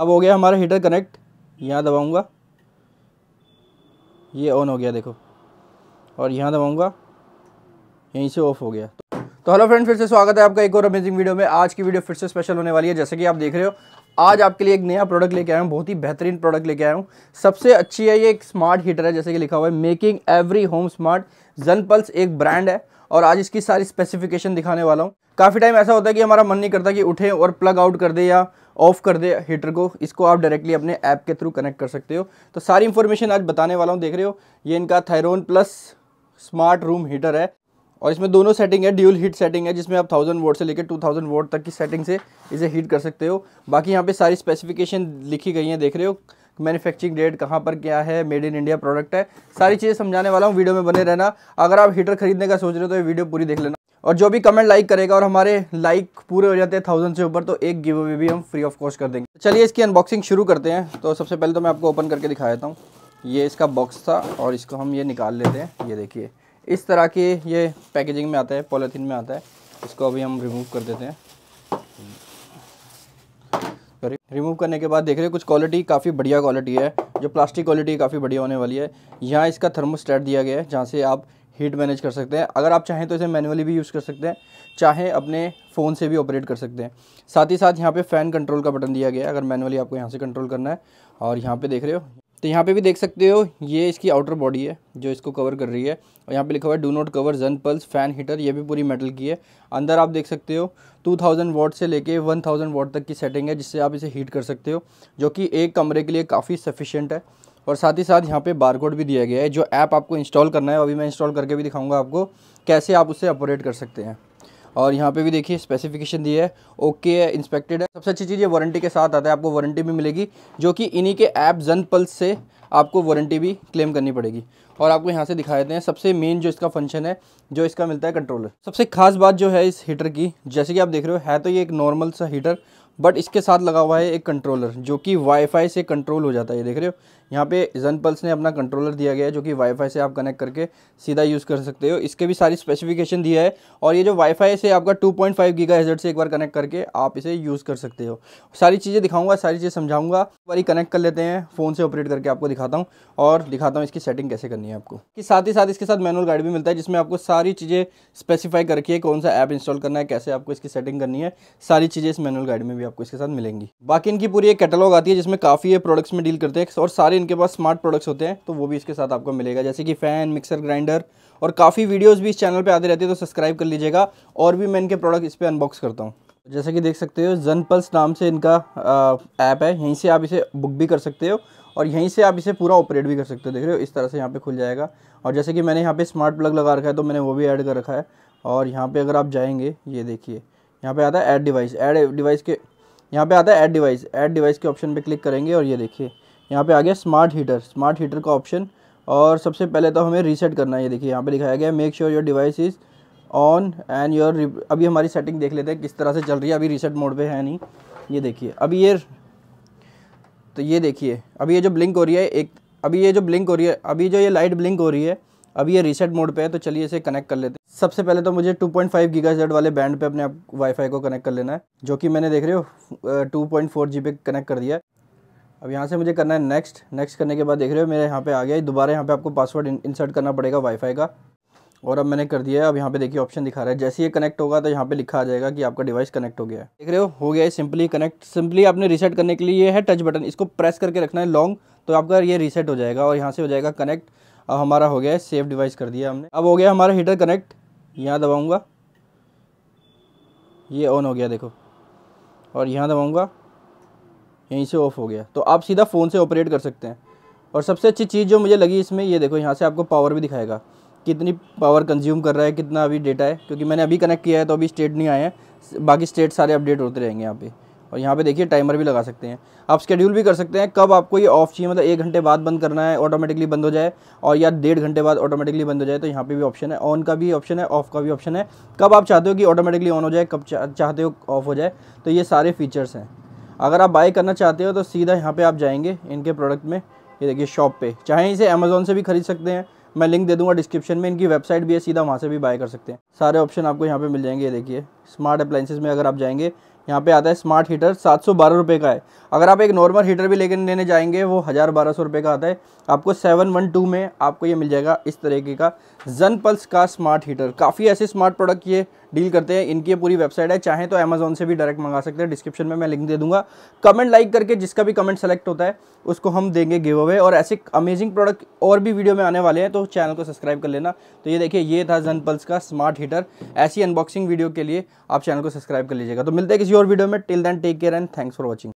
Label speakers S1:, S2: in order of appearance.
S1: अब हो गया हमारा हीटर कनेक्ट यहाँ दबाऊँगा ये ऑन हो गया देखो और यहाँ दबाऊँगा यहीं से ऑफ हो गया तो हेलो फ्रेंड फिर से स्वागत है आपका एक और अमेजिंग वीडियो में आज की वीडियो फिर से स्पेशल होने वाली है जैसे कि आप देख रहे हो आज आपके लिए एक नया प्रोडक्ट लेके आया हूँ बहुत ही बेहतरीन प्रोडक्ट लेके आया हूँ सबसे अच्छी है ये एक स्मार्ट हीटर है जैसे कि लिखा हुआ है मेकिंग एवरी होम स्मार्ट जन पल्स एक ब्रांड है और आज इसकी सारी स्पेसिफिकेशन दिखाने वाला हूँ काफ़ी टाइम ऐसा होता है कि हमारा मन नहीं करता कि उठे और प्लग आउट कर दे या ऑफ कर दे हीटर को इसको आप डायरेक्टली अपने ऐप के थ्रू कनेक्ट कर सकते हो तो सारी इन्फॉर्मेशन आज बताने वाला हूँ देख रहे हो ये इनका थायरोन प्लस स्मार्ट रूम हीटर है और इसमें दोनों सेटिंग है ड्यूल हीट सेटिंग है जिसमें आप थाउजेंड वोट से लेकर टू थाउजेंड वोट तक की सेटिंग से इसे हीट कर सकते हो बाकी यहाँ पे सारी स्पेसिफिकेशन लिखी गई हैं देख रहे हो मैन्युफैक्चरिंग डेट कहाँ पर क्या है मेड इन इंडिया प्रोडक्ट है सारी चीज़ें समझाने वाला हूँ वीडियो में बने रहना अगर आप हीटर खरीदने का सोच रहे हो तो ये वीडियो पूरी देख लेना और जो भी कमेंट लाइक करेगा और हमारे लाइक पूरे हो जाते हैं थाउजेंड से ऊपर तो एक गिव अवे भी हम फ्री ऑफ कॉस्ट कर देंगे चलिए इसकी अनबॉक्सिंग शुरू करते हैं तो सबसे पहले तो मैं आपको ओपन करके दिखा देता हूँ ये इसका बॉक्स था और इसको हम ये निकाल लेते हैं ये देखिए इस तरह के ये पैकेजिंग में आता है पॉलीथीन में आता है इसको अभी हम रिमूव कर देते हैं रिमूव करने के बाद देख रहे हैं कुछ क्वालिटी काफ़ी बढ़िया क्वालिटी है जो प्लास्टिक क्वालिटी काफ़ी बढ़िया होने वाली है यहाँ इसका थर्मोस्टेट दिया गया है जहाँ से आप हीट मैनेज कर सकते हैं अगर आप चाहें तो इसे मैनुअली भी यूज़ कर सकते हैं चाहे अपने फ़ोन से भी ऑपरेट कर सकते हैं साथ ही साथ यहाँ पे फ़ैन कंट्रोल का बटन दिया गया है अगर मैनुअली आपको यहाँ से कंट्रोल करना है और यहाँ पे देख रहे हो तो यहाँ पे भी देख सकते हो ये इसकी आउटर बॉडी है जो इसको कवर कर रही है और यहाँ पे लिखा हुआ है डू नॉट कवर जन पल्स फैन हीटर ये भी पूरी मेटल की है अंदर आप देख सकते हो 2000 वॉट से लेके 1000 वॉट तक की सेटिंग है जिससे आप इसे हीट कर सकते हो जो कि एक कमरे के लिए काफ़ी सफिशेंट है और साथ ही साथ यहाँ पे बारकोड भी दिया गया है जो ऐप आपको इंस्टॉल करना है अभी मैं इंस्टॉल करके भी दिखाऊंगा आपको कैसे आप उसे ऑपरेट कर सकते हैं और यहाँ पे भी देखिए स्पेसिफिकेशन दी है ओके है इंस्पेक्टेड है सबसे अच्छी चीज़ ये वारंटी के साथ आता है आपको वारंटी भी मिलेगी जो कि इन्हीं के ऐप जन पल्स से आपको वारंटी भी क्लेम करनी पड़ेगी और आपको यहाँ से दिखा देते हैं सबसे मेन जो इसका फंक्शन है जो इसका मिलता है कंट्रोलर सबसे खास बात जो है इस हीटर की जैसे कि आप देख रहे हो है तो ये एक नॉर्मल सा हीटर बट इसके साथ लगा हुआ है एक कंट्रोलर जो कि वाईफाई से कंट्रोल हो जाता है ये देख रहे हो यहाँ पे जन पल्स ने अपना कंट्रोलर दिया गया है जो कि वाईफाई से आप कनेक्ट करके सीधा यूज़ कर सकते हो इसके भी सारी स्पेसिफिकेशन दिया है और ये जो वाईफाई से आपका 2.5 पॉइंट गीगा से एक बार कनेक्ट करके आप इसे यूज़ कर सकते हो सारी चीज़ें दिखाऊँगा सारी चीज़ें समझाऊँगा एक बार कनेक्ट कर लेते हैं फ़ोन से ऑपरेट करके आपको दिखाता हूँ और दिखाता हूँ इसकी सेटिंग कैसे करनी है आपको कि साथ ही साथ इसके साथ मैनुअल गाइड भी मिलता है जिसमें आपको सारी चीज़ें स्पेसिफाई करके कौन सा ऐप इंस्टॉल करना है कैसे आपको इसकी सेटिंग करनी है सारी चीज़ें इस मैनुअल गाइड में भी आपको इसके साथ मिलेंगी बाकी इनकी पूरी एक कैटलॉग आती है जिसमें काफ़ी प्रोडक्ट्स में डील करते हैं और सारे इनके पास स्मार्ट प्रोडक्ट्स होते हैं तो वो भी इसके साथ आपको मिलेगा जैसे कि फ़ैन मिक्सर ग्राइंडर और काफ़ी वीडियोज़ भी इस चैनल पर आते रहते हैं तो सब्सक्राइब कर लीजिएगा और भी मैं इनके प्रोडक्ट इस पर अनबॉक्स करता हूँ जैसे कि देख सकते हो जन पल्स नाम से इनका ऐप है यहीं से आप इसे बुक भी कर सकते हो और यहीं से आप इसे पूरा ऑपरेट भी कर सकते हो देख रहे हो इस तरह से यहाँ पे खुल जाएगा और जैसे कि मैंने यहाँ पे स्मार्ट प्लग लगा रखा है तो मैंने वो भी ऐड कर रखा है और यहाँ पे अगर आप जाएंगे ये देखिए यहाँ पे आता है ऐड डिवाइस ऐड डिवाइस के यहाँ पे आता है ऐड डिवाइस ऐड डिवाइस के ऑप्शन पे क्लिक करेंगे और ये देखिए यहाँ पे आ गया स्मार्ट हीटर स्मार्ट हीटर का ऑप्शन और सबसे पहले तो हमें रीसेट करना है ये देखिए यहाँ पे दिखाया गया make sure your device is on and your अभी हमारी सेटिंग देख लेते हैं किस तरह से चल रही है अभी रीसेट मोड पर है नहीं ये देखिए अभी ये तो ये देखिए अभी ये जो ब्लिंक हो रही है एक अभी ये जो ब्लिंक हो रही है अभी जो ये लाइट ब्लिंक हो रही है अभी ये रीसेट मोड पर है तो चलिए इसे कनेक्ट कर लेते हैं सबसे पहले तो मुझे 2.5 पॉइंट फाइव वाले बैंड पे अपने आप वाईफाई को कनेक्ट कर लेना है जो कि मैंने देख रहे हो टू पॉइंट पे कनेक्ट कर दिया है अब यहाँ से मुझे करना है नेक्स्ट नेक्स्ट करने के बाद देख रहे हो मेरे यहाँ पे आ गया है दोबारा यहाँ पे आपको पासवर्ड इंसर्ट करना पड़ेगा वाईफाई का और अब मैंने कर दिया है अब यहाँ पे देखिए ऑप्शन दिखा रहा है जैसे ये कनेक्ट होगा तो यहाँ पे लिखा आ जाएगा कि आपका डिवाइस कनेक्ट हो गया है देख रहे हो हो गया है सिंपली कनेक्ट सिंपली आपने रीसेट करने के लिए ये है टच बटन इसको प्रेस करके रखना है लॉन्ग तो आपका ये रीसेट हो जाएगा और यहाँ से हो जाएगा कनेक्ट अब हमारा हो गया है सेफ डिवाइस कर दिया हमने अब हो गया हमारा हीटर कनेक्ट यहाँ दबाऊँगा ये ऑन हो गया देखो और यहाँ दबाऊँगा यहीं से ऑफ़ हो गया तो आप सीधा फ़ोन से ऑपरेट कर सकते हैं और सबसे अच्छी चीज़ जो मुझे लगी इसमें ये देखो यहाँ से आपको पावर भी दिखाएगा कितनी पावर कंज्यूम कर रहा है कितना अभी डेटा है क्योंकि मैंने अभी कनेक्ट किया है तो अभी स्टेट नहीं आए हैं बाकी स्टेट सारे अपडेट होते रहेंगे यहाँ पे और यहाँ पे देखिए टाइमर भी लगा सकते हैं आप स्केड्यूल भी कर सकते हैं कब आपको ये ऑफ चाहिए मतलब एक घंटे बाद बंद करना है ऑटोमेटिकली बंद हो जाए और या डेढ़ घंटे बाद ऑटोमेटिकली बंद हो जाए तो यहाँ पे भी ऑप्शन है ऑन का भी ऑप्शन है ऑफ़ का भी ऑप्शन है कब आप चाहते हो कि ऑटोमेटिकली ऑन हो जाए कब चाहते हो ऑफ हो जाए तो ये सारे फीचर्स हैं अगर आप बाई करना चाहते हो तो सीधा यहाँ पर आप जाएंगे इनके प्रोडक्ट में ये देखिए शॉप पर चाहे इसे अमेज़ोन से भी खरीद सकते हैं मैं लिंक दे दूंगा डिस्क्रिप्शन में इनकी वेबसाइट भी है सीधा वहाँ से भी बाय कर सकते हैं सारे ऑप्शन आपको यहाँ पे मिल जाएंगे ये देखिए स्मार्ट अप्लाइंसेज में अगर आप जाएंगे यहाँ पे आता है स्मार्ट हीटर सात सौ बारह रुपये का है अगर आप एक नॉर्मल हीटर भी लेकर लेने जाएंगे वो हज़ार बारह सौ रुपये का आता है आपको सेवन वन टू में आपको ये मिल जाएगा इस तरीके का जन पल्स का स्मार्ट हीटर काफ़ी ऐसे स्मार्ट प्रोडक्ट ये डील करते हैं इनकी पूरी वेबसाइट है चाहे तो अमेजोन से भी डायरेक्ट मंगा सकते हैं डिस्क्रिप्शन में मैं लिंक दे दूंगा कमेंट लाइक करके जिसका भी कमेंट सेलेक्ट होता है उसको हम देंगे गिव अवे और ऐसे अमेजिंग प्रोडक्ट और भी वीडियो में आने वाले हैं तो चैनल को सब्सक्राइब कर लेना तो ये देखिए ये था जन पल्स का स्मार्ट हीटर ऐसी अनबॉक्सिंग वीडियो के लिए आप चैनल को सब्सक्राइब कर लीजिएगा तो मिलते हैं किसी और वीडियो में till then take care and thanks for watching